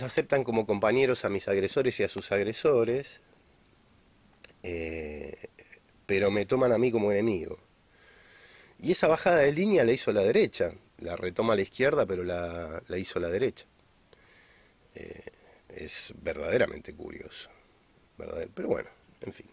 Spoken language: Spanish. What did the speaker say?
aceptan como compañeros a mis agresores y a sus agresores, eh, pero me toman a mí como enemigo. Y esa bajada de línea la hizo la derecha, la retoma a la izquierda, pero la, hizo la derecha. Eh, es verdaderamente curioso. Pero bueno, en fin.